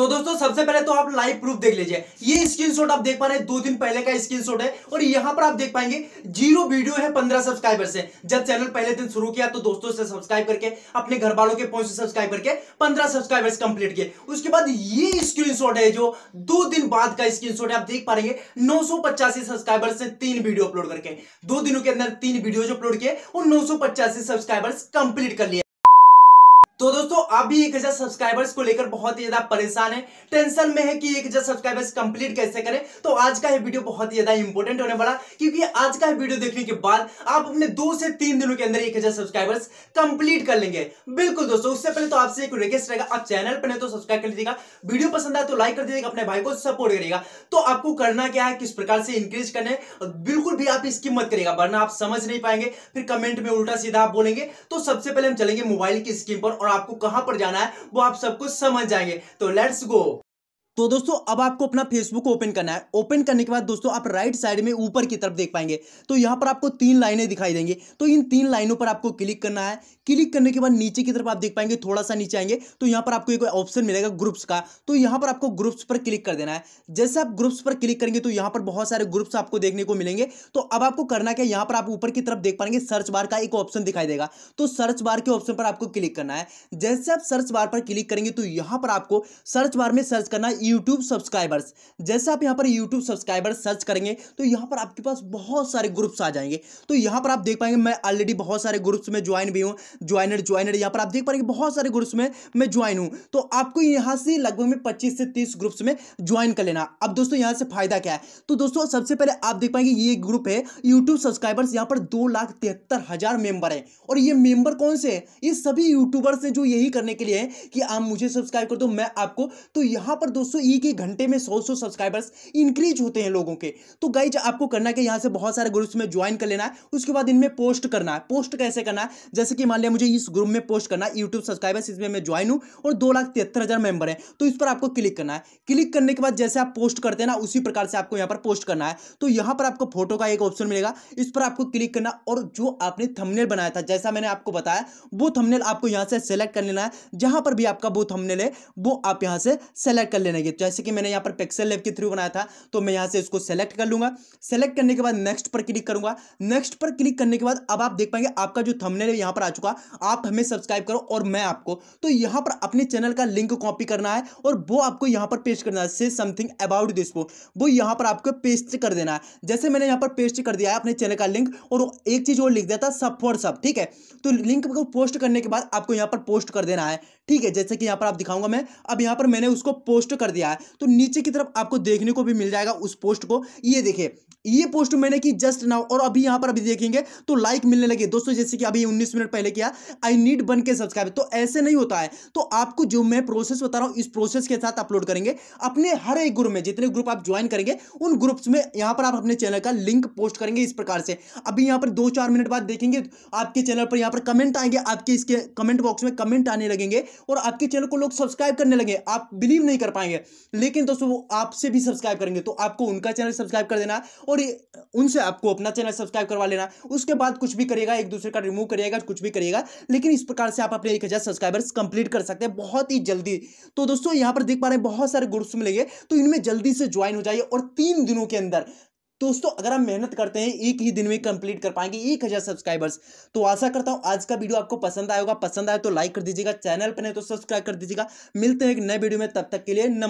तो दोस्तों सबसे पहले तो आप लाइव प्रूफ देख लीजिए ये स्क्रीनशॉट आप देख पा रहे हैं दो दिन पहले का स्क्रीनशॉट है और यहां पर आप देख पाएंगे जीरो वीडियो है पंद्रह सब्सक्राइबर से जब चैनल पहले दिन शुरू किया तो दोस्तों से सब्सक्राइब करके अपने घर वालों के पॉइंट सब्सक्राइब करके पंद्रह सब्सक्राइबर्स कंप्लीट किए उसके बाद ये स्क्रीनशॉट है जो दो दिन बाद का स्क्रीनशॉट है आप देख पा रहे हैं नौ सब्सक्राइबर्स से तीन वीडियो अपलोड करके दो दिनों के अंदर तीन वीडियोज अपलोड किए और नौ सब्सक्राइबर्स कंप्लीट कर लिए तो दोस्तों आप भी एक हजार सब्सक्राइबर्स को लेकर बहुत ही ज्यादा परेशान है टेंशन में है कि एक हजार सब्सक्राइबर्स कंप्लीट कैसे करें तो आज का यह वीडियो बहुत ही ज्यादा इंपॉर्टेंट होने वाला क्योंकि आज का वीडियो देखने के बाद आप अपने दो से तीन दिनों के अंदर एक हजार सब्सक्राइबर्स कंप्लीट कर लेंगे बिल्कुल दोस्तों उससे पहले तो आपसे एक रिक्वेस्ट रहेगा आप चैनल पर नहीं तो सब्सक्राइब कर लीजिएगा वीडियो पसंद आए तो लाइक कर दीजिएगा अपने भाई को सपोर्ट करिएगा तो आपको करना क्या है किस प्रकार से इंक्रीज करने बिल्कुल भी आप इसकी मत करेगा वरना आप समझ नहीं पाएंगे फिर कमेंट में उल्टा सीधा आप बोलेंगे तो सबसे पहले हम चलेंगे मोबाइल की स्क्रीन पर और और आपको कहां पर जाना है वो आप सब कुछ समझ जाएंगे तो लेट्स गो तो दोस्तों अब आपको अपना फेसबुक ओपन करना है ओपन करने के बाद दोस्तों आप राइट साइड में ऊपर की तरफ देख पाएंगे तो यहां पर आपको तीन लाइनें दिखाई देंगे तो इन तीन लाइनों पर आपको क्लिक करना है क्लिक करने के बाद नीचे की तरफ आप देख पाएंगे थोड़ा सा नीचे आएंगे तो यहां पर आपको एक ऑप्शन मिलेगा ग्रुप्स का तो यहां पर आपको ग्रुप्स पर क्लिक कर देना है जैसे आप ग्रुप्स पर क्लिक करेंगे तो यहां पर बहुत सारे ग्रुप्स आपको देखने को मिलेंगे तो अब आपको करना क्या यहां पर आप ऊपर की तरफ देख पाएंगे सर्च बार का एक ऑप्शन दिखाई देगा तो सर्च बार के ऑप्शन पर आपको क्लिक करना है जैसे आप सर्च बार पर क्लिक करेंगे तो यहां पर आपको सर्च बार में सर्च करना है यूट्यूब सब्सक्राइबर्स जैसे आप यहाँ पर यूट्यूब सब्सक्राइबर्स सर्च करेंगे तो यहाँ पर आपके पास बहुत सारे ग्रुप्स आ जाएंगे तो यहाँ पर आप देख पाएंगे मैं ऑलरेडी बहुत सारे ग्रुप्स में ज्वाइन भी हूँ ज्वाइनर ज्वाइनर यहाँ पर आप देख पाएंगे बहुत सारे ग्रुप्स में मैं ज्वाइन हूँ तो आपको यहाँ से लगभग में पच्चीस से तीस ग्रुप्स में ज्वाइन कर लेना अब दोस्तों यहाँ से फायदा क्या है तो दोस्तों सबसे पहले आप देख पाएंगे ये ग्रुप है यूट्यूब सब्सक्राइबर्स यहाँ पर दो लाख तिहत्तर हजार मेंबर हैं और ये मेंबर कौन से हैं ये सभी यूट्यूबर्स हैं जो यही करने के लिए हैं कि आप मुझे सब्सक्राइब कर दो मैं आपको तो यहाँ पर दोस्तों एक ही घंटे में 100 सौ सब्सक्राइबर्स इंक्रीज होते हैं लोगों के तो गाइज आपको करना है यहाँ से बहुत सारे ग्रुप्स में ज्वाइन कर लेना है उसके बाद इनमें पोस्ट करना है पोस्ट कैसे करना है जैसे कि मान लिया मुझे इस ग्रुप में पोस्ट करना है यूट्यूब सब्सक्राइबर्स इसमें मैं ज्वाइन हूँ और दो मेंबर है तो इस पर आपको क्लिक करना है क्लिक करने के बाद जैसे आप पोस्ट करते हैं ना उसी प्रकार से आपको यहाँ पर पोस्ट करना है तो यहाँ पर आपको फोटो का एक ऑप्शन मिलेगा इस पर आपको क्लिक करना और जो आपने थमनेल बनाया था जैसा मैंने आपको बताया वो थमनेल आपको यहाँ से सेलेक्ट कर लेना है जहाँ पर भी आपका वो थमनेल है वो आप यहाँ से सेलेक्ट कर लेना बनेगी तो जैसे कि मैंने यहाँ पर पिक्सल लेव के थ्रू बनाया था तो मैं यहाँ से इसको सेलेक्ट कर लूँगा सेलेक्ट करने के बाद नेक्स्ट पर क्लिक करूँगा नेक्स्ट पर क्लिक करने के बाद अब आप देख पाएंगे आपका जो थंबनेल यहाँ पर आ चुका आप हमें सब्सक्राइब करो और मैं आपको तो यहाँ पर अपने चैनल का लिंक कॉपी करना है और वो आपको यहाँ पर पेस्ट करना है से समथिंग अबाउट दिस बुक वो यहाँ पर आपको पेस्ट कर देना है जैसे मैंने यहाँ पर पेस्ट कर दिया है अपने चैनल का लिंक और एक चीज़ और लिख दिया था सब फॉर सब ठीक है तो लिंक को पोस्ट करने के बाद आपको यहाँ पर पोस्ट कर देना है ठीक है जैसे कि यहाँ पर आप दिखाऊंगा मैं अब यहाँ पर मैंने उसको पोस्ट कर कर दिया है तो नीचे की तरफ आपको देखने को भी मिल जाएगा उस पोस्ट को ये देखिए ये पोस्ट मैंने की जस्ट नाउ और अभी यहां पर अभी देखेंगे तो लाइक मिलने लगे दोस्तों जैसे कि अभी 19 मिनट पहले किया आई नीड बन के सब्सक्राइब तो ऐसे नहीं होता है तो आपको जो मैं प्रोसेस बता रहा हूं इस प्रोसेस के साथ अपलोड करेंगे अपने हर एक ग्रुप में जितने ग्रुप आप ज्वाइन करेंगे उन ग्रुप्स में यहां पर आप अपने चैनल का लिंक पोस्ट करेंगे इस प्रकार से अभी यहां पर दो चार मिनट बाद देखेंगे आपके चैनल पर यहां पर कमेंट आएंगे आपके इसके कमेंट बॉक्स में कमेंट आने लगेंगे और आपके चैनल को लोग सब्सक्राइब करने लगे आप बिलीव नहीं कर पाएंगे है लेकिन दोस्तों वो आपसे भी सब्सक्राइब करेंगे तो आपको उनका चैनल सब्सक्राइब कर देना और उनसे आपको अपना चैनल सब्सक्राइब करवा लेना उसके बाद कुछ भी करेगा एक दूसरे का रिमूव करेगा कुछ भी करेगा लेकिन इस प्रकार से आप अपने एक सब्सक्राइबर्स कंप्लीट कर सकते हैं बहुत ही जल्दी तो दोस्तों यहाँ पर देख पा रहे हैं बहुत सारे ग्रुप्स मिलेंगे तो इनमें जल्दी से ज्वाइन हो जाइए और तीन दिनों के अंदर दोस्तों अगर हम मेहनत करते हैं एक ही दिन में कंप्लीट कर पाएंगे एक हज़ार सब्सक्राइबर्स तो आशा करता हूं आज का वीडियो आपको पसंद आएगा पसंद आए तो लाइक कर दीजिएगा चैनल पर नहीं तो सब्सक्राइब कर दीजिएगा मिलते हैं एक नए वीडियो में तब तक के लिए नमस्कार